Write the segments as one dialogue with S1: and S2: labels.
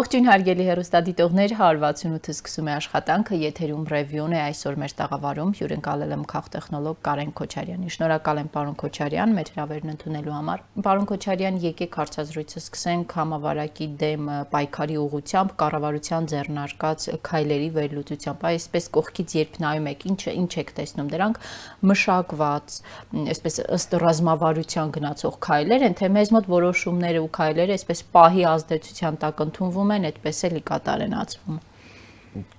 S1: Ողջույն հարգելի հերոստադիտողներ, 168-ը սկսում է աշխատանքը, եթերում ռևյուն է այսօր մեր տաղավարում, հյուրընկալել եմ քաղ տեխնոլոգ Կարեն Քոչարյանի։ Շնորհակալ եմ պարոն Քոչարյան մեր հրավերն ընդունելու համար։ Պարոն Քոչարյան, եկեք հարցազրույցը սկսենք համավարակի դեմ պայքարի ուղությամբ կառավարության ձեռնարկած քայլերի վերլուծությամբ։ Այսպես կողքից երբ նայում եք, ինչ ինչ եք տեսնում դրանք մշակված, այսպես ըստ ռազմավարության գնացող քայլեր են, թե մեզ մոտ որոշումները ու քայլերը այսպես պահի ազդեցության տակ ընդունվում ֆենոմեն այդպես էլի կատարենացվում։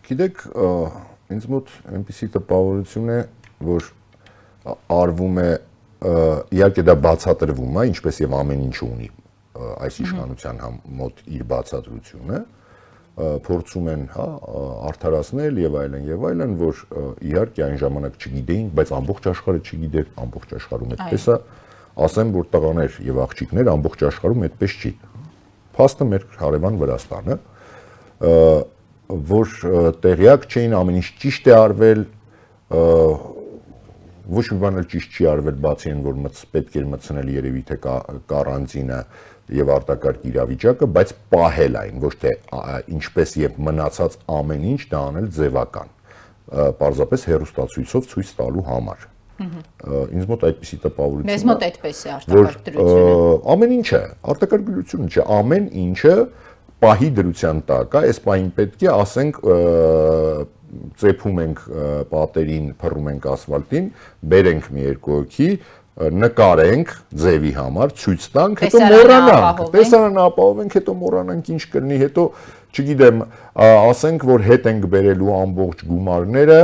S2: Գիտեք, ինձ մոտ այնպեսի տպավորություն է, որ արվում է իհարկե դա բացատրվում է, ինչպես եւ ամեն ինչ ունի այս իշխանության համ մոտ իր բացատրությունը փորձում են, հա, արդարացնել եւ այլն եւ այլն, որ իհարկե այն ժամանակ չգիտեին, բայց ամբողջ աշխարհը չգիտեր, ամբողջ աշխարհում այդպես է, ասեմ, որ տղաներ եւ աղջիկներ ամբողջ աշխարհում այդպես չի։ Այո փաստը մեր հարևան Վրաստանը, որ տեղյակ չէին, ամեն ինչ ճիշտ է արվել, ոչ մի բան էլ ճիշտ չի արվել, բացի այն, որ մց պետք էր մցնել երևի թե կարանտինը եւ արտակարգ իրավիճակը, բայց պահել այն, ոչ թե ինչպես եւ մնացած ամեն ինչ դա անել ձևական։ Պարզապես հերոստացույցով ցույց տալու համար։ Ինձ մոտ այդպիսի տպավորություն է։ Մեզ մոտ այդպես է արտակարգությունը։ Ամեն ինչ է, արտակարգությունը չէ, ամեն ինչը պահի դրության տակ է, այս պահին պետք է ասենք ծեփում ենք պատերին, փռում ենք ասֆալտին, բերենք մի երկու օքի, նկարենք ձևի համար, ցույց տանք, հետո մոռանանք, տեսարանը ապահովենք, հետո մոռանանք ինչ կլինի, հետո չգիտեմ, ասենք որ հետ ենք բերելու ամբողջ գումարները,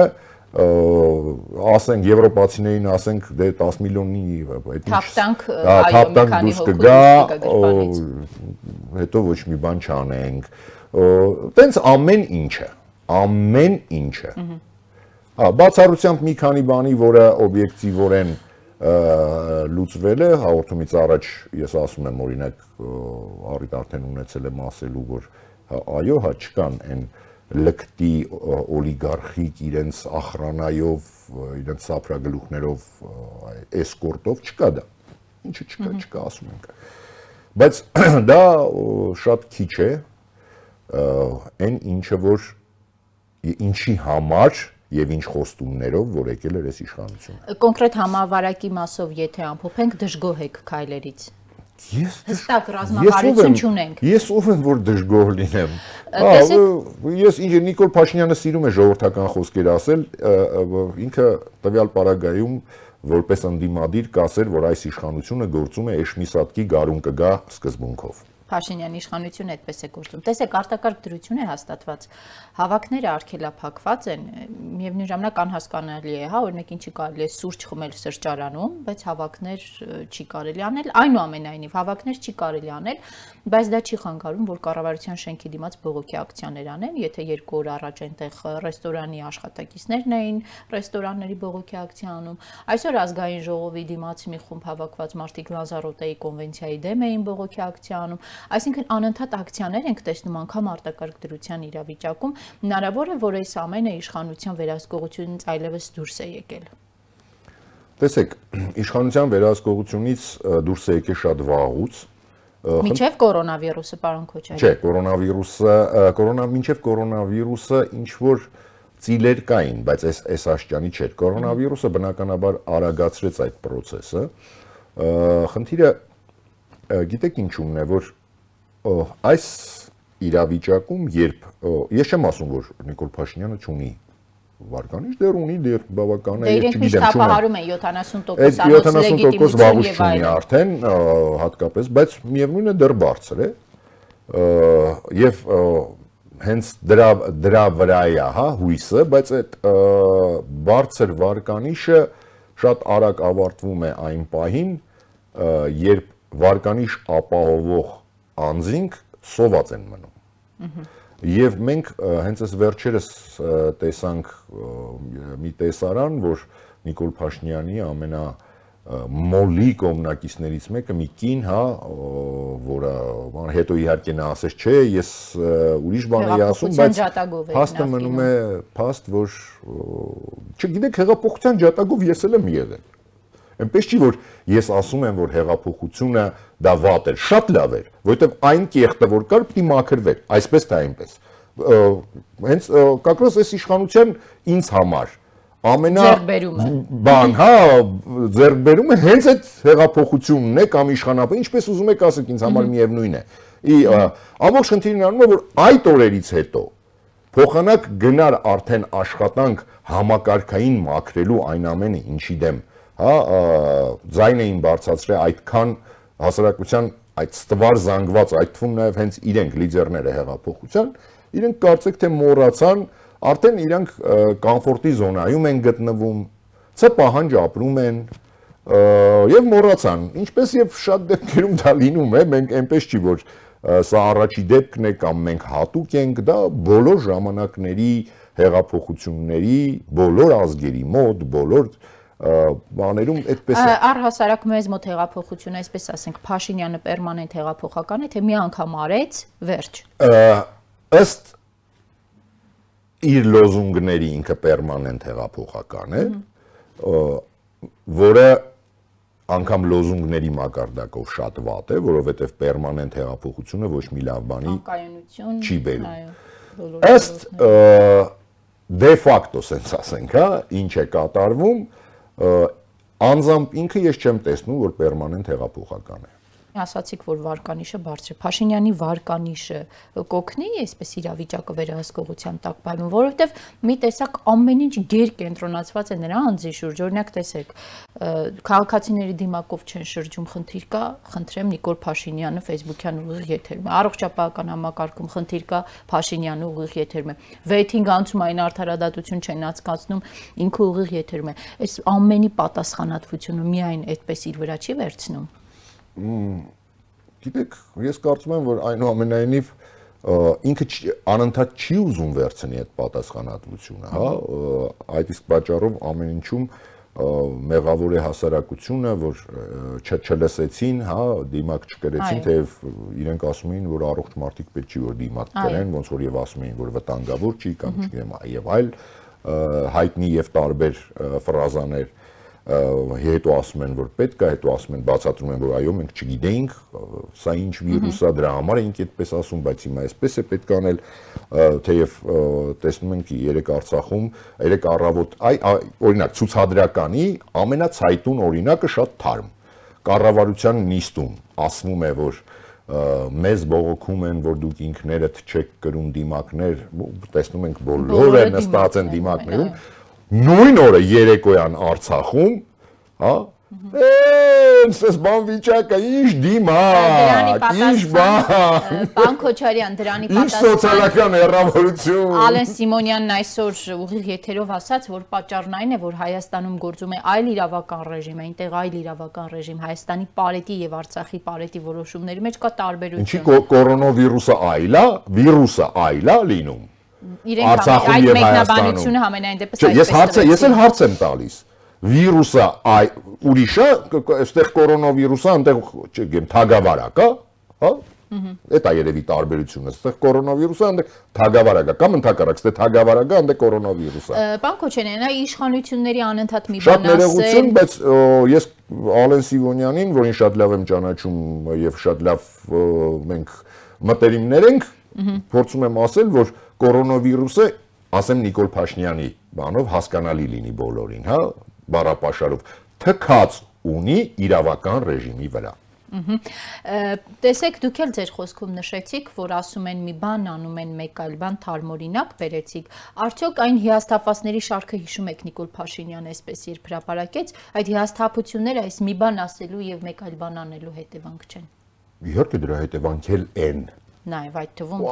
S2: ասենք եվրոպացիներին ասենք դե 10 միլիոնի այդ
S1: թափտանք այո թափտանք դուրս կգա
S2: հետո ոչ մի բան չանենք տենց ամեն ինչը ամեն ինչը հա բացառությամբ մի քանի բանի որը օբյեկտիվորեն լուծվել է հաղորդումից առաջ ես ասում եմ օրինակ առիթ արդեն ունեցել եմ ասելու որ այո հա չկան այն լկտի օլիգարխիկ իրենց ախրանայով, իրենց սափրագլուխներով էսկորտով չկա դա։ Ինչը չկա, չկա, ասում ենք։ Բայց դա շատ քիչ է այն ինչը որ ինչի համար եւ ինչ խոստումներով որ եկել էր այս իշխանությունը։
S1: Կոնկրետ համավարակի մասով եթե ամփոփենք դժգոհ եք քայլերից։ Ես հստակ ռազմավարություն չունենք։
S2: Ես ով եմ որ դժգոհ լինեմ։ Ես ինքը Նիկոլ Փաշինյանը սիրում է ժողովրդական խոսքեր ասել, ինքը տվյալ պարագայում որպես ընդդիմադիր կասեր, որ այս իշխանությունը գործում է Էշմիսատկի գարուն կգա սկզբունքով։
S1: Փաշինյանի իշխանությունը այդպես է գործում։ Տեսեք, արտակարգ դրություն է հաստատված։ Հավաքները արկելափակված են, միևնույն ժամանակ անհասկանալի է, հա, օրինակ ինչի կարելի է սուրճ խմել սրճարանում, բայց հավաքներ չի կարելի անել։ Այնուամենայնիվ հավաքներ չի կարելի անել, բայց դա չի խանգարում, որ կառավարության շենքի դիմաց բողոքի ակցիաներ անեն, եթե երկու օր առաջ այնտեղ ռեստորանի աշխատակիցներն էին ռեստորանների բողոքի ակցիա անում։ Այսօր ազգային ժողովի դիմաց մի խումբ հավաքված մարդիկ Լազարոտեի կոնվենցիայի դեմ էին բողոքի ակցիա անում։ Այսինքն անընդհատ ակցիաներ ենք տեսնում անգամ արտակարգ դրության իրավիճակում, հնարավոր է, որ այս ամենը իշխանության վերահսկողությունից այլևս դուրս է եկել։
S2: Տեսեք, իշխանության վերահսկողությունից դուրս է եկել շատ վաղուց, Մինչև
S1: կորոնավիրուսը, պարոն Քոչարյան։ Չէ,
S2: կորոնավիրուսը, կորոնա մինչև կորոնավիրուսը ինչ որ ծիլեր կային, բայց այս այս աշճանի չէր։ Կորոնավիրուսը բնականաբար արագացրեց այդ process-ը։ Խնդիրը գիտեք ինչումն է, որ այս իրավիճակում երբ ես չեմ ասում որ Նիկոլ Փաշինյանը չունի վարկանիշ դեռ ունի դեռ բավական է դե ես չգիտեմ չունի։ Տապահարում
S1: է 70% անոց լեգիտիմություն 70% վաղուց ունի
S2: արդեն հատկապես, բայց միևնույնն է դեռ բարձր է։ Եվ հենց դրա դրա վրա է, հա, հույսը, բայց այդ բարձր վարկանիշը շատ արագ ավարտվում է այն պահին, երբ վարկանիշ ապահովող անձինք սոված են
S3: մնում։
S2: Եվ մենք հենց այս վերջերս տեսանք մի տեսարան, որ Նիկոլ Փաշնյանի ամենա մոլի կոմնակիցներից մեկը մի կին, հա, որը բան հետո իհարկե նա ասես, չէ, ես ուրիշ բան եի ասում, բայց փաստը մնում է փաստ, որ չգիտեք հեղափոխության ջատագով ես էլ եմ եղել։ Այնպես չի որ ես ասում եմ որ հեղափոխությունը դա վատ էր, շատ լավ էր, որովհետև այն կեղտը որ կար պիտի մաքրվեր, այսպես թե այնպես։ Հենց կակրոս այս իշխանության ինձ համար ամենա ձերբերումը։ Բան, հա, ձերբերումը հենց այդ հեղափոխությունն է կամ իշխանապետը, ինչպես ուզում եք ասեք, ինձ համար միևնույն է։ Ի ամբողջ խնդիրն առնում է որ այդ օրերից հետո փոխանակ գնար արդեն աշխատանք համակարգային մաքրելու այն ամենը ինչի դեմ հա ձայն էին բարձացրել այդքան հասարակության այդ ստվար զանգված այդ թվում նաև հենց իրենք լիդերները հեղափոխության իրենք կարծեք թե մոռացան արդեն իրենք կոմֆորտի զոնայում են գտնվում ց պահանջ ապրում են եւ մոռացան ինչպես եւ շատ դեպքերում դա լինում է մենք այնպես չի որ սա առաջի դեպքն է կամ մենք հատուկ ենք դա բոլոր ժամանակների հեղափոխությունների բոլոր ազգերի մոտ բոլոր և, բաներում այդպես է
S1: առհասարակ մեզ մոտ հեղափոխությունը այսպես ասենք Փաշինյանը պերմանենտ հեղափոխական է թե մի անգամ արեց վերջ
S2: ըստ իր լոզունգների ինքը պերմանենտ հեղափոխական է որը անգամ լոզունգների մակարդակով շատ վատ է, որովհետև պերմանենտ հեղափոխությունը ոչ մի լավ բանի անկայունություն չի բերում։ Ըստ դե ֆակտո, ասենք ասենք, հա, ինչ է կատարվում, անձամբ ինքը ես չեմ տեսնում, որ պերմանենտ հեղափոխական է
S1: ասացիք, որ վարկանիշը բարձր է։ Փաշինյանի վարկանիշը կոգնի այսպես իրավիճակը վերահսկողության տակ բայում, որովհետև մի տեսակ ամեն ինչ դեր կենտրոնացված է նրա անձի շուրջ։ Օրինակ տեսեք, քաղաքացիների դիմակով չեն շրջում խնդիր կա, խնդրեմ Նիկոլ Փաշինյանը Facebook-յան ուղիղ եթերում։ Առողջապահական համակարգում խնդիր կա, Փաշինյանը ուղիղ եթերում է։ Վեյթինգ անցում այն արդարադատություն չեն անցկացնում, ինքը ուղիղ եթերում է։ Այս ամենի պատասխանատվությունը միայն այդպես իր վրա չի վերցնում
S2: գիտեք, ես կարծում եմ, որ այնուամենայնիվ ինքը անընդհատ չի ուզում վերցնի այդ պատասխանատվությունը, հա, այդ իսկ պատճառով ամեն ինչում մեղավոր է հասարակությունը, որ չլսեցին, հա, դիմակ չկրեցին, թեև իրենք ասում էին, որ առողջ մարդիկ պետք չի որ դիմակ կրեն, ոնց որ եւ ասում էին, որ վտանգավոր չի կամ չգիտեմ, եւ այլ հայտնի եւ տարբեր ֆրազաներ հետո ասում են որ պետք է, հետո ասում են բացատրում են որ այո մենք չգիտեինք, սա ինչ վիրուս է, դրա համար էինք այդպես ասում, բայց հիմա այսպես է պետք անել, թեև տեսնում ենք երեք Արցախում, երեք առավոտ, այ օրինակ ցուցադրականի ամենացայտուն օրինակը շատ թարմ կառավարության նիստում ասվում է որ մեզ բողոքում են, որ դուք ինքներդ չեք գրում դիմակներ, տեսնում ենք բոլորը նստած են դիմակներում, նույն օրը երեկոյան Արցախում, հա, Էնսես բան վիճակը ի՞նչ դիմակ, ի՞նչ բան։
S1: Պան Քոչարյան դրանի պատասխան։ Ի՞նչ սոցիալական
S2: հերավորություն։ Ալեն
S1: Սիմոնյանն այսօր ուղիղ եթերով ասաց, որ պատճառն այն է, որ Հայաստանում գործում է այլ իրավական ռեժիմ, այնտեղ այլ իրավական ռեժիմ Հայաստանի parity եւ Արցախի parity որոշումների մեջ կա տարբերություն։ Ինչի
S2: կորոնավիրուսը այլ է, վիրուսը այլ է լինում
S1: իրենք այդ մեկնաբանությունը համենայն դեպս այդպես է։ Ես
S2: հարց ես էլ հարց եմ տալիս վիրուսը այ ուրիշը այստեղ կորոնավիրուսը այնտեղ չգեմ թագավարակա, հա? Էդ է երևի տարբերությունը, այստեղ կորոնավիրուսը այնտեղ թագավարակա կամ ընդհակառակը, այստեղ թագավարակա այնտեղ կորոնավիրուսը։
S1: Պարոն Քոչենյան, նա իշխանությունների անընդհատ մի բան ասել։ Շատ ներողություն,
S2: բայց ես Ալեն Սիվոնյանին, որին շատ լավ եմ ճանաչում եւ շատ լավ մենք մտերիմներ ենք, Փորձում եմ ասել, որ կորոնավիրուսը, ասեմ Նիկոլ Փաշնյանի բանով հասկանալի լինի բոլորին, հա, բարապաշարով թքած ունի իրավական ռեժիմի վրա։
S1: Ահա տեսեք դուք էլ ձեր խոսքում նշեցիք, որ ասում են մի բան անում են մեկ այլ բան թարմորինակ բերեցիք։ Արդյոք այն հիաստափասների շարքը հիշում եք Նիկոլ Փաշինյանը այսպես երբ հրապարակեց, այդ հիաստափությունները այս մի բան ասելու եւ մեկ այլ բան անելու հետևանք չեն։
S2: Իհարկե դրա հետևանքել են
S1: Նաև այդ թվում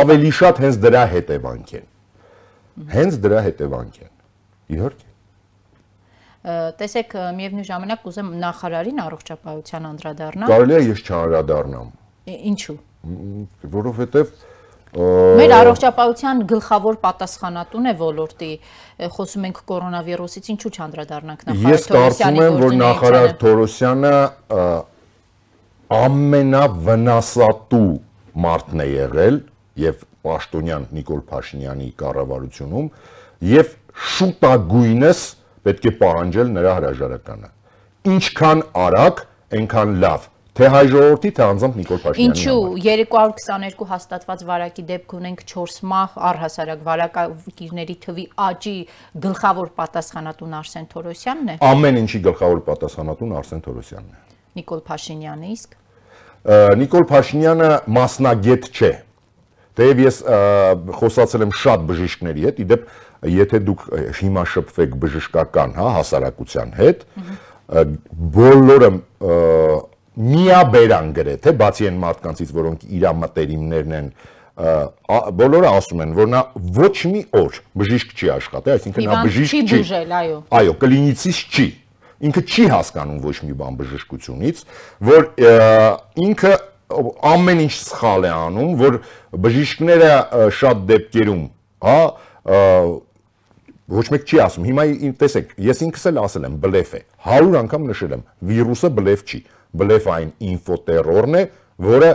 S2: ավելի շատ հենց դրա հետևանք են։ Հենց դրա հետևանք են։ Իհարկե
S1: տեսեք միևնույն ժամանակ կուզեմ նախարարին առողջապահության անդրադառնալ։ Կարելի
S2: է ես չանդրադառնամ։ Ինչու։ Որովհետև Մեր
S1: առողջապահության գլխավոր պատասխանատուն է ոլորտի խոսում ենք կորոնավիրուսից ինչու չանդրադառնանք նախարար Թորոսյանի Ես կարծում եմ որ նախարար
S2: Թորոսյանը ամենավնասատու մարտն է եղել եւ Պաշտոնյան Նիկոլ Փաշինյանի կառավարությունում եւ շուտագույնս պետք է պահանջել նրա հրաժարականը։ Ինչքան արագ, այնքան լավ թե հայ ժողովրդի թե անձամբ Նիկոլ Փաշինյանի Ինչու
S1: 222 հաստատված վարակի դեպք ունենք 4 մահ առհասարակ վարակագիրների թվի աճի գլխավոր պատասխանատուն Արսեն Թորոսյանն է
S2: Ամեն ինչի գլխավոր պատասխանատուն Արսեն Թորոսյանն է
S1: Նիկոլ Փաշինյանը իսկ
S2: Նիկոլ Փաշինյանը մասնագետ չէ։ Դեև ես խոսացել եմ շատ բժիշկների հետ, իդեպ եթե դուք հիմա շփվեք բժշկական, հա, հասարակության հետ, բոլորը միաբերան գրեթե, բացի այն մարդկանցից, որոնք իր մտերիմներն են, բոլորը ասում են, որ նա ոչ մի օր բժիշկ չի աշխատել, այսինքն նա բժիշկ չի։ Այո, կլինիցիստ չի ինքը չի հասկանում ոչ մի բան բժշկությունից, որ ինքը ամեն ինչ սխալ է անում, որ բժիշկները շատ դեպքերում, հա, ոչ մեկ չի ասում։ Հիմա տեսեք, ես ինքս էլ ասել եմ, բլեֆ է։ 100 անգամ նշել եմ, վիրուսը բլեֆ չի։ Բլեֆ այն ինֆոտերորն է, որը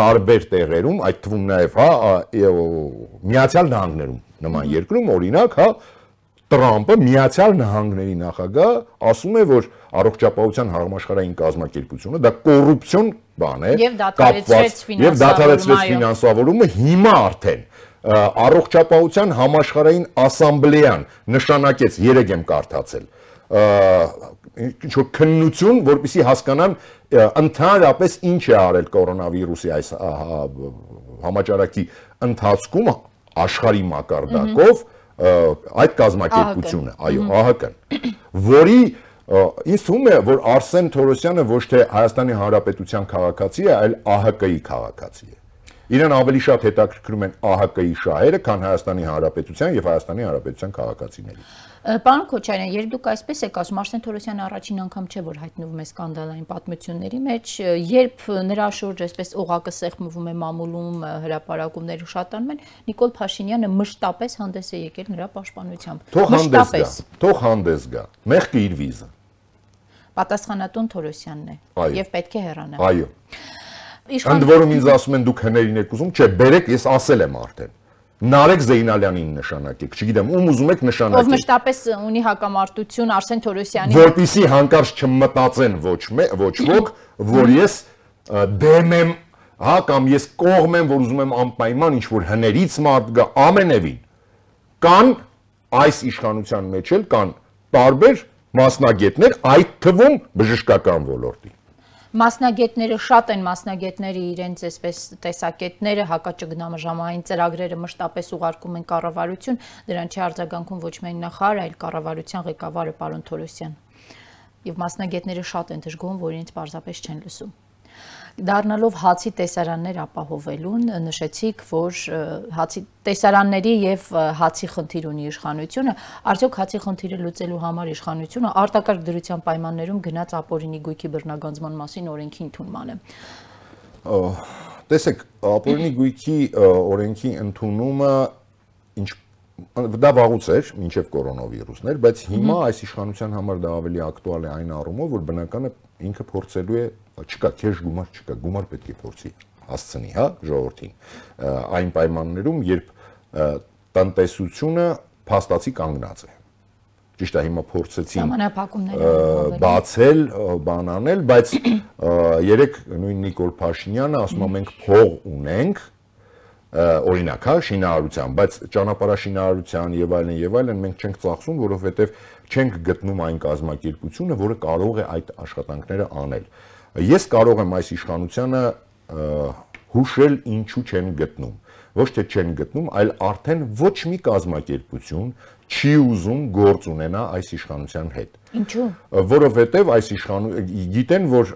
S2: տարբեր տեղերում, այդ թվում նաև, հա, Միացյալ Նահանգներում նման երկրում օրինակ, հա, Տրամպը Միացյալ Նահանգների նախագահ ասում է, որ առողջապահության համաշխարհային կազմակերպությունը դա կոռուպցիոն բան է, կապված եւ դադարեցրեց ֆինանսավորումը հիմա արդեն առողջապահության համաշխարհային ասամբլեան նշանակեց երեք եմ կարդացել ինչ որ քննություն, որպիսի հասկանան ընդհանրապես ինչ է արել կորոնավիրուսի այս համաճարակի ընթացքում աշխարհի մակարդակով mm -hmm այդ կազմակերպությունը, այո, ԱՀԿ-ն, որի ինձ թվում է, որ Արսեն Թորոսյանը ոչ թե Հայաստանի Հանրապետության քաղաքացի է, այլ ԱՀԿ-ի քաղաքացի է։ Իրեն ավելի շատ հետաքրքրում են ԱՀԿ-ի շահերը, քան Հայաստանի Հանրապետության եւ Հայաստանի Հանրապետության քաղաքացիները։
S1: Պարոն Քոչարյան, երբ դուք այսպես եք ասում, Արսեն Թորոսյանը առաջին անգամ չէ որ հայտնվում է սկանդալային պատմությունների մեջ, երբ նրա շուրջ այսպես օղակը սեղմվում է մամուլում, հրաապարակումներ շատանում են, Նիկոլ Փաշինյանը մշտապես հանդես է եկել նրա պաշտպանությամբ։ Մշտապես։
S2: Թող հանդես գա։ Մեղքը իր վիզը։
S1: Պատասխանատուն Թորոսյանն է եւ պետք է հեռանա։ Այո։ Իշխան Ընդ որում ինձ ասում
S2: են դուք հներին եք ուզում, չէ, բերեք, ես ասել եմ արդեն։ Նարեկ Զեյնալյանին նշանակեք, չգիտեմ, ում ուզում եք նշանակեք։ Ով
S1: մշտապես ունի հակամարտություն Արսեն Թորոսյանին։
S2: Որպիսի հանկարծ չմտածեն ոչ մե, ոչ ոք, որ ես դեմ եմ, հա, կամ ես կողմ եմ, որ ուզում եմ անպայման ինչ որ հներից մարդ գա ամենևին։ Կան այս իշխանության մեջ էլ կան տարբեր մասնագետներ, այդ թվում բժշկական ոլորտին։
S1: Մասնագետները շատ են մասնագետների իրենց այսպես տեսակետները հակաճգնաժամային ծրագրերը մշտապես ուղարկում են կառավարություն, դրան չի արձագանքում ոչ միայն նախարարը, այլ կառավարության ղեկավարը պարոն Թորոսյան։ Եվ մասնագետները շատ են դժգոհում, որ իրենց պարզապես չեն լսում։ Դառնալով հացի տեսարաններ ապահովելուն, նշեցիք, որ հացի տեսարանների եւ հացի խնդիր ունի իշխանությունը, արդյոք հացի խնդիրը լուծելու համար իշխանությունը արտակարգ դրության պայմաններում գնաց ապօրինի գույքի բռնագանձման մասին օրենքի ընդունմանը։
S2: Տեսեք, ապօրինի գույքի օրենքի ընդունումը ինչ դա վաղուց էր, մինչև կորոնավիրուսն էր, բայց հիմա այս իշխանության համար դա ավելի ակտուալ է այն առումով, որ բնական է ինքը փորձելու է, չկա քեշ գումար, չկա, գումար պետք է փորձի հասցնի, հա, ժողովրդին։ Այն պայմաններում, երբ տնտեսությունը փաստացի կանգնած է ճիշտ է հիմա փորձեցին բացել, բանանել, բայց երեք նույն Նիկոլ Փաշինյանը ասում է մենք փող ունենք, օրինակ, հա, շինարարության, բայց ճանապարհաշինարարության եւ այլն եւ այլն մենք չենք ծախսում, որովհետեւ չենք գտնում այն կազմակերպությունը, որը կարող է այդ աշխատանքները անել։ Ես կարող եմ այս իշխանությունը հուշել ինչու չեն գտնում ոչ թե չեն գտնում, այլ արդեն ոչ մի կազմակերպություն, չի ուզում գործ ունենա այս իշխանության հետ։ Ինչու՞։ Որովհետև այս իշխանություն գիտեն, որ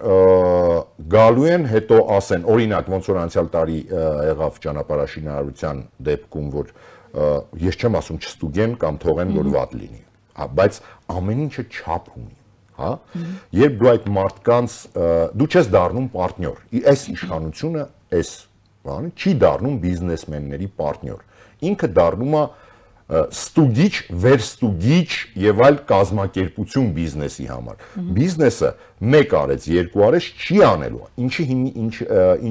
S2: գալու են հետո ասեն, օրինակ, ոնց որ անցյալ տարի եղավ ճանապարհաշինարարության դեպքում, որ ես չեմ ասում չստուգեն կամ թողեն, որ վատ լինի, բայց ամեն ինչը չափ ունի հա երբ դու այդ մարդկանց դու չես դառնում պարտներ այս իշխանությունը այս բանը չի դառնում բիզնեսմենների պարտներ ինքը դառնում է ստուգիչ, վերստուգիչ եւ այլ կազմակերպություն բիզնեսի համար։ Բիզնեսը մեկ արեց, երկու արեց չի անելու։ Ինչի հիմի ինչ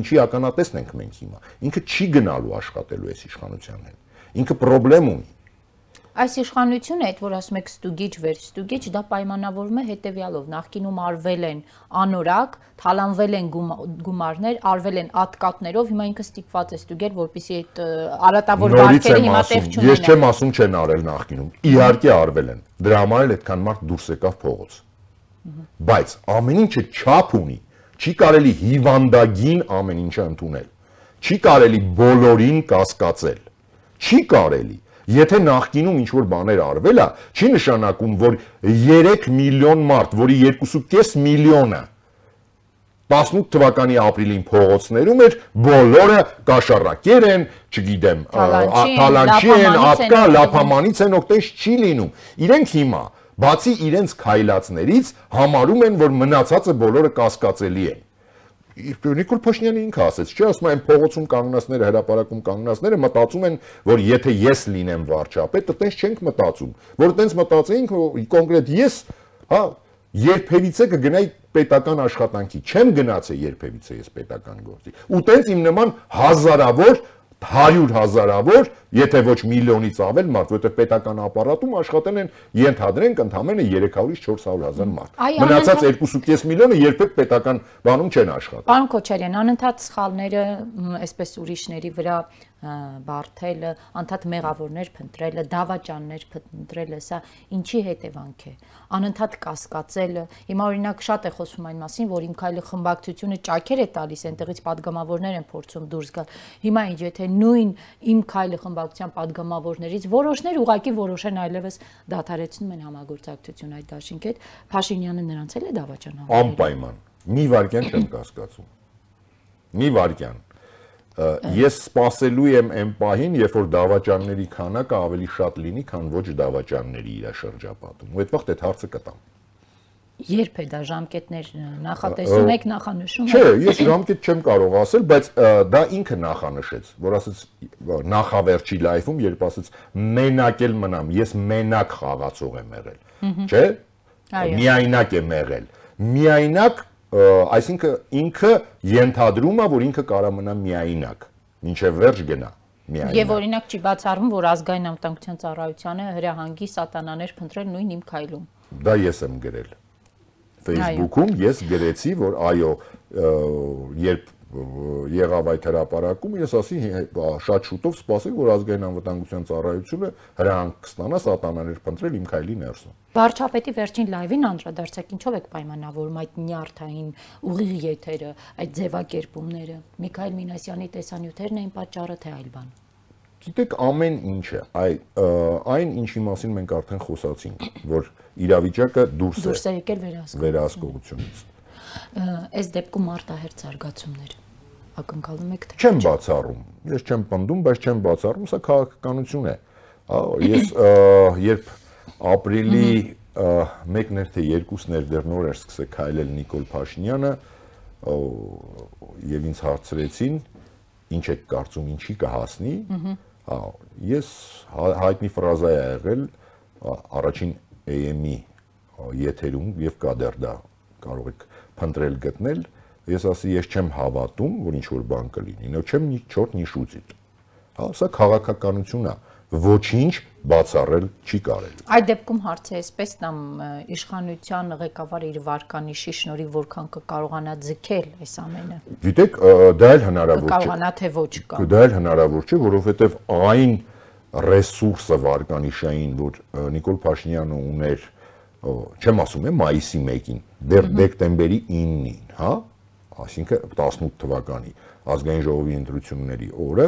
S2: ինչի ականատեսն ենք մենք հիմա։ Ինքը չի գնալու աշխատելու այս իշխանության հետ։ Ինքը խնդրեմ ունի
S1: Այս իշխանությունը, այդ որ ասում եք ստուգիչ վեր ստուգիչ, դա պայմանավորվում է հետևյալով. նախկինում արվել են անորակ, թալանվել են գումարներ, արվել են ատկատներով, հիմա ինքը ստիպված է ստուգել, որպեսզի այդ արատավոր բարքերը հիմա տեղ չունենան։ Ես չեմ
S2: ասում չեն արել նախկինում։ Իհարկե արվել են։ Դրա համար էլ այդքան մարդ դուրս եկավ փողոց։ Բայց ամեն ինչը չափ ունի։ Չի կարելի հիվանդագին ամեն ինչը ընդունել։ Չի կարելի բոլորին կասկածել։ Չի կարելի Եթե նախկինում ինչ որ բաներ արվել է, չի նշանակում, որ 3 միլիոն մարդ, որի 2.5 միլիոնը 18 թվականի ապրիլին փողոցներում էր, բոլորը կաշառակեր են, չգիտեմ, աթալանչի են, ապկա, լափամանից են, օգտես չի լինում։ Իրենք հիմա, բացի իրենց քայլածներից, համարում են, որ մնացածը բոլորը կասկածելի են։ Նիկոլ Փաշինյանը ինքը ասաց, չէ, ասում այն փողոցում կանգնածները, հրաապարակում կանգնածները մտածում են, որ եթե ես լինեմ վարչապետ, դա տենց չենք մտածում, որ տենց մտածեինք, որ կոնկրետ ես, հա, երբևիցե կգնայի պետական աշխատանքի, չեմ գնացել երբևիցե ես պետական գործի։ Ու տենց իմ նման հազարավոր 100 հազարավոր, եթե ոչ միլիոնից ավել մարդ, որտեղ պետական ապարատում աշխատել են ենթադրենք ընդամենը 300-ից 400 հազար մարդ։ Մնացած 2.5 միլիոնը երբեք պետական բանում չեն աշխատել։
S1: Պարոն Քոչարյան, անընդհատ սխալները, այսպես ուրիշների վրա բարթելը, անդադ մեղավորներ փնտրելը, դավաճաններ փնտրելը, սա ինչի հետևանք է։ Անընդհատ կասկածելը։ Հիմա օրինակ շատ է խոսում այն մասին, որ իմ քայլի խմբակցությունը ճաքեր է տալիս, այնտեղից падգամավորներ են փորձում դուրս գալ։ Հիմա ինչ եթե նույն իմ քայլի խմբակցության падգամավորներից որոշներ ուղակի որոշեն այլևս դադարեցնում են համագործակցություն այդ դաշինքի հետ, Փաշինյանը նրանց էլ է դավաճան
S2: համարել։ Անպայման։ Մի վարքյան չեմ կասկածում։ Մի վարքյան Ես սպասելու եմ այն պահին, երբ որ դավաճանների քանակը ավելի շատ լինի, քան ոչ դավաճանների իր շրջապատում։ Ու այդ վաղ այդ հարցը կտամ։
S1: Երբ է դա ժամկետներ նախատեսում եք, նախանշում եք։ Չէ, ես ժամկետ
S2: չեմ կարող ասել, բայց դա ինքը նախանշեց, որ ասած նախավերջի լայֆում, երբ ասած մենակ էլ մնամ, ես մենակ խաղացող եմ
S3: եղել։ Չէ։
S2: Միայնակ եմ եղել։ Միայնակ այսինքն ինքը ենթադրում է, որ ինքը կարա մնա միայնակ, ինչև վերջ գնա միայն։ Եվ
S1: օրինակ չի բացառվում, որ ազգային անվտանգության ծառայությանը հրահանգի սատանաներ փնտրել նույն իմ քայլում։
S2: Դա ես եմ գրել։ Facebook-ում ես գրեցի, որ այո, երբ եղավ այդ հրաապարակում, ես ասի շատ շուտով սպասեք, որ ազգային անվտանգության ծառայությունը հրանք կստանա սատաներ փնտրել իմ քայլի ներսում։
S1: Վարչապետի վերջին լայվին անդրադարձեք, ինչով եք պայմանավորում այդ նյարդային ուղիղ եթերը, այդ ձևակերպումները։ Միքայել Մինասյանի տեսանյութերն էին պատճառը թե այլ բան։
S2: Գիտեք, ամեն ինչը, այ այն ինչի մասին մենք արդեն խոսացինք, որ իրավիճակը դուրս է։ Դուրս է
S1: եկել վերահսկողությունից։
S2: Վերահսկողությունից
S1: այս դեպքում արտահերց զարգացումներ ակնկալում եք
S2: թե Չեմ բացառում։ Ես չեմ պնդում, բայց չեմ բացառում, սա քաղաքականություն է։ Հա, ես երբ ապրիլի 1-ներ թե 2-ներ դեռ նոր էր սկսել քայլել Նիկոլ Փաշինյանը եւ ինձ հարցրեցին, ինչ եք կարծում, ինչի կհասնի։ Հա, ես հայտնի ֆրազա է եղել առաջին AM-ի եթերում եւ կադերդա կարող եք փնտրել գտնել, ես ասի ես չեմ հավատում, որ ինչ որ բան կլինի, նո չեմ նի չորտ նի շուծիտ։ Հա, սա քաղաքականություն է ոչինչ բացառել չի կարելի։
S1: Այդ դեպքում հարցը այսպես կամ իշխանության ղեկավարը իր վարկանիշի շնորհիվ որքան կկարողանա ձգել այս ամենը։
S2: Գիտեք, դա էլ հնարավոր չի։ Կարողանա
S1: թե ոչ կա։
S2: Դա էլ հնարավոր չէ, որովհետև այն ռեսուրսը վարկանիշային, որ Նիկոլ Փաշինյանը ուներ, չեմ ասում, է մայիսի 1-ին, դեռ դեկտեմբերի 9-ին, հա, այսինքն 18 թվականի ազգային ժողովի ընտրությունների օրը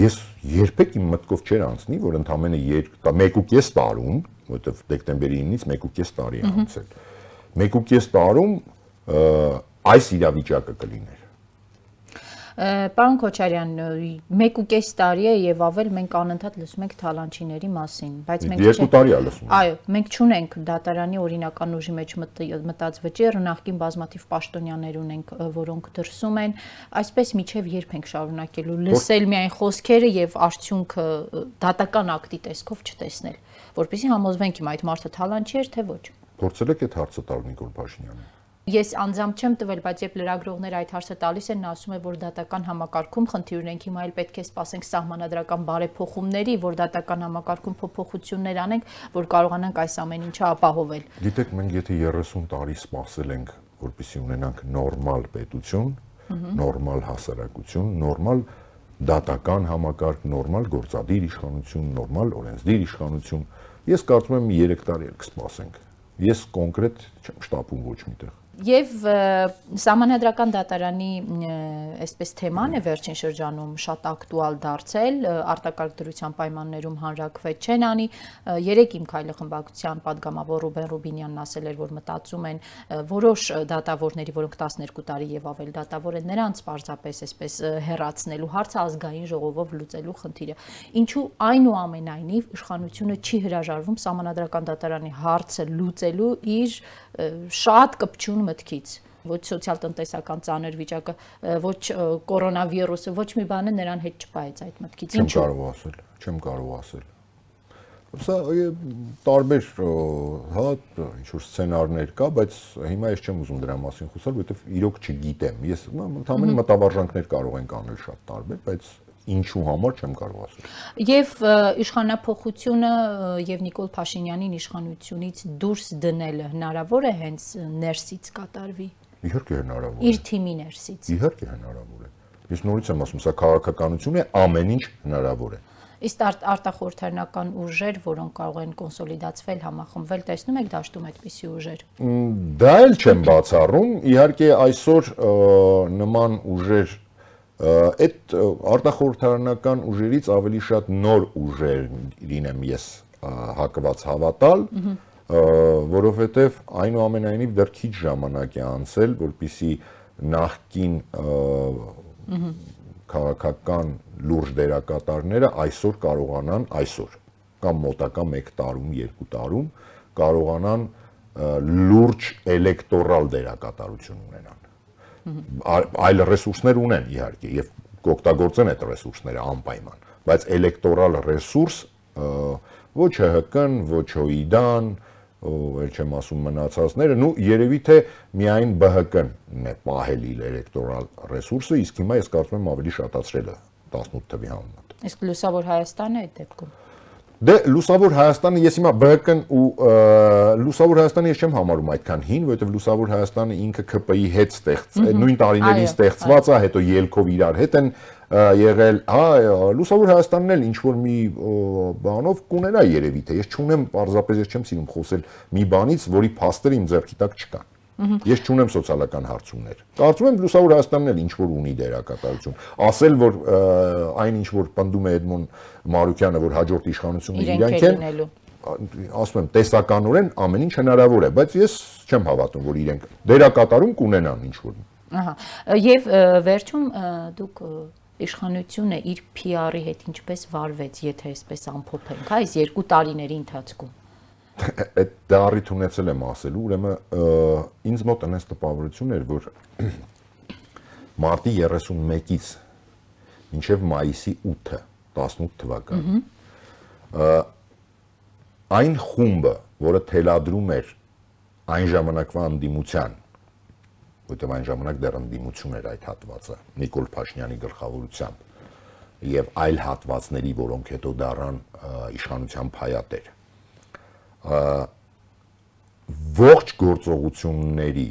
S2: ես երբեք իմ մտքով չէր անցնի, որ ընդամենը 1.5 տարում, որովհետև դեկտեմբերի 9-ից 1.5 տարի անցել։ 1.5 տարում այս իրավիճակը կլիներ
S1: Պարոն Քոչարյան, 1.5 տարի է եւ ավել մենք անընդհատ լսում ենք թալանչիների մասին, բայց մենք 2 տարի է լսում։ Այո, մենք չունենք դատարանի օրինական ուժի մեջ մտած վճիռ, նախքին բազմաթիվ պաշտոնյաներ ունենք, որոնք դրսում են, այսպես միջև երբ ենք շարունակելու լսել միայն խոսքերը եւ արդյունքը դատական ակտի տեսքով չտեսնել, որովհետեւ համոզվենք իմ այդ մարդը թալանչի էր թե ոչ։
S2: Փորձել եք այդ հարցը տալ Նիկոլ Փաշինյանին։
S1: Ես անձամբ չեմ տվել, բայց երբ լրագրողները այդ հարցը տալիս են, նա ասում է, որ դատական համակարգում խնդիր ունենք, հիմա էլ պետք է սպասենք սահմանադրական բարեփոխումների, որ դատական համակարգում փոփոխություններ անենք, որ կարողանանք այս ամեն ինչը ապահովել։
S2: Գիտեք, մենք եթե 30 տարի սպասել ենք, որպեսզի ունենանք նորմալ պետություն, նորմալ հասարակություն, նորմալ դատական համակարգ, նորմալ գործադիր իշխանություն, նորմալ օրենսդիր իշխանություն, ես կարծում եմ 3 տարի էլ կսպասենք։ Ես կոնկրետ չեմ շտապում ոչ միտեղ։
S1: Եվ համանadrական դատարանի այսպես թեման է վերջին շրջանում շատ ակտուալ դարձել, արտակարգ դրության պայմաններում հանրակվետ չեն անի։ Երեք իմ քայլի խմբակցության падգամավոր Ռուբեն Ռուբինյանն ասել էր, որ մտածում են որոշ դատավորների, որոնք 12 տարի եւ ավել դատավոր են, նրանց պարզապես այսպես հերացնելու հարցը ազգային ժողովով լուծելու խնդիրը։ Ինչու այնուամենայնիվ իշխանությունը չի հրաժարվում համանadrական դատարանի հարցը լուծելու իր շատ կպչուն մտքից ոչ սոցիալ-տնտեսական ծանր վիճակը, ոչ կորոնավիրուսը, ոչ մի բանը նրան հետ չպայեց այդ մտքից։ Ինչու՞ կարող
S2: ասել, չեմ կարող ասել։ Սա տարբեր հա ինչ որ սցենարներ կա, բայց հիմա ես չեմ ուզում դրա մասին խոսալ, որովհետև իրոք չգիտեմ։ Ես ընդհանրապես մտավարժանքներ կարող ենք անել շատ տարբեր, բայց ինչու համար չեմ կարող ասել։
S1: Եվ իշխանապողությունը եւ Նիկոլ Փաշինյանին իշխանությունից դուրս դնելը հնարավոր է հենց ներսից կատարվի։
S2: Իհարկե հնարավոր է։ Իր
S1: թիմի ներսից։
S2: Իհարկե հնարավոր է։ Ես նորից եմ ասում, սա քաղաքականություն է, ամեն ինչ հնարավոր է։
S1: Իսկ արտախորհրդարանական ուժեր, որոնք կարող են կոնսոլիդացվել, համախմբվել, տեսնում եք դաշտում այդպիսի ուժեր։
S2: Դա էլ չեմ բացառում։ Իհարկե այսօր նման ուժեր այդ արտախորհրդարանական ուժերից ավելի շատ նոր ուժերին եմ ես հակված հավատալ, որովհետև այնուամենայնիվ դեռ քիչ ժամանակ է անցել, որpիսի նախքին քաղաքական լուրջ դերակատարները այսօր կարողանան այսօր կամ մոտակա 1 տարում, 2 տարում կարողանան լուրջ էլեկտորալ դերակատարություն ունենալ այլ ռեսուրսներ ունեն իհարկե եւ կօգտագործեն այդ ռեսուրսները անպայման, բայց էլեկտորալ ռեսուրս ոչ ՀՀԿ-ն, ոչ ՕԻԴ-ն, վերջ չեմ ասում մնացածները, նու երևի թե միայն ԲՀԿ-ն է պահել իր էլեկտորալ ռեսուրսը, իսկ հիմա ես կարծում եմ ավելի շատացրել է 18 թվի համեմատ։
S1: Իսկ լուսավոր Հայաստանը այդ դեպքում
S2: Դե լուսավոր Հայաստանը ես հիմա ԲԿ-ն ու լուսավոր Հայաստանը ես չեմ համարում այդքան հին, որովհետև լուսավոր Հայաստանը ինքը ԿՊ-ի հետ ստեղծ, նույն տարիներին ստեղծված է, հետո ելքով իրար հետ են եղել, հա, լուսավոր Հայաստանն էլ ինչ որ մի բանով կունենա երևի թե ես չունեմ, պարզապես ես չեմ սիրում խոսել մի բանից, որի փաստերը իմ ձեռքի տակ չկան։ Ես չունեմ սոցիալական հարցումներ։ Կարծում եմ լուսավոր Հայաստանն էլ ինչ որ ունի դերակատարություն։ Ասել որ այն ինչ որ պնդում է Էդմոն Մարուկյանը, որ հաջորդ իշխանությունը իրանք են, ասում եմ, տեսականորեն ամեն ինչ հնարավոր է, բայց ես չեմ հավատում, որ իրենք դերակատարում կունենան ինչ որ։
S1: Ահա։ Եվ վերջում դուք իշխանությունը իր PR-ի հետ ինչպես վարվեց, եթե այսպես ամփոփենք, այս երկու տարիների ընթացքում
S2: այդ դարիթ ունեցել եմ ասելու, ուրեմն ինձ մոտ այնպես տպավորություն էր, որ մարտի 31-ից մինչև մայիսի 8-ը 18 թվականը այն խումբը, որը թելադրում էր այն ժամանակվա անդիմության որտեղ այն ժամանակ դեռ ընդդիմություն էր այդ հատվածը Նիկոլ Փաշինյանի գլխավորությամբ եւ այլ հատվածների, որոնք հետո դառան իշխանության փայատեր ողջ գործողությունների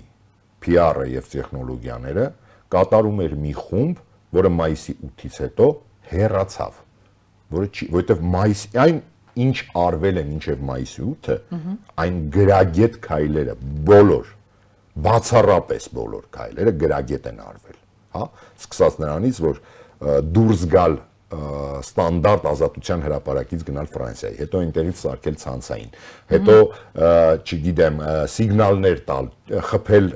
S2: PR-ը եւ տեխնոլոգիաները կատարում էր մի խումբ, որը մայիսի 8-ից հետո հեռացավ, որը չի, որովհետեւ մայիս այն ինչ արվել է մինչև մայիսի 8-ը, այն գրագետ քայլերը բոլոր բացառապես բոլոր քայլերը գրագետ են արվել, հա? Սկսած նրանից, որ դուրս գալ ստանդարտ ազատության հրապարակից գնալ Ֆրանսիայի, հետո այնտեղից սարքել ցանցային, հետո չգիտեմ, սիգնալներ տալ, խփել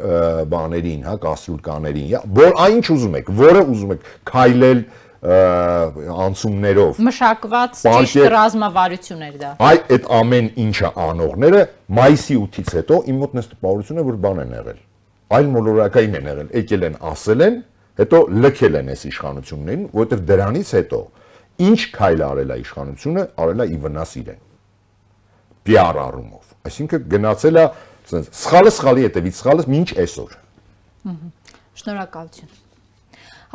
S2: բաներին, հա, կասրուկաներին, որ այն ինչ ուզում եք, որը ուզում եք, քայլել, անցումներով
S1: մշակված ճիշտ ռազմավարություններ դա։
S2: Այ այդ ամեն ինչը անողները մայիսի 8-ից հետո իմ մոտ նստպահությունը որ բան են եղել։ Այլ մոլորակային են եղել, եկել են ասել են, հետո լքել են այս իշխանություններին, որովհետև դրանից հետո ինչ քայլ արել է իշխանությունը, արել է ի վնաս իրեն։ PR առումով։ Այսինքն գնացել է ասենց սխալը սխալի հետևից սխալը մինչ այսօր։
S1: Շնորհակալություն։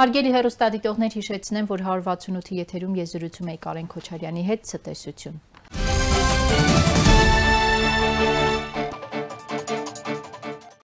S1: Հարգելի հերոստատիտողներ հիշեցնեմ, որ 168-ի եթերում ես զրուցում եի Կարեն Քոչարյանի հետ ցտեսություն։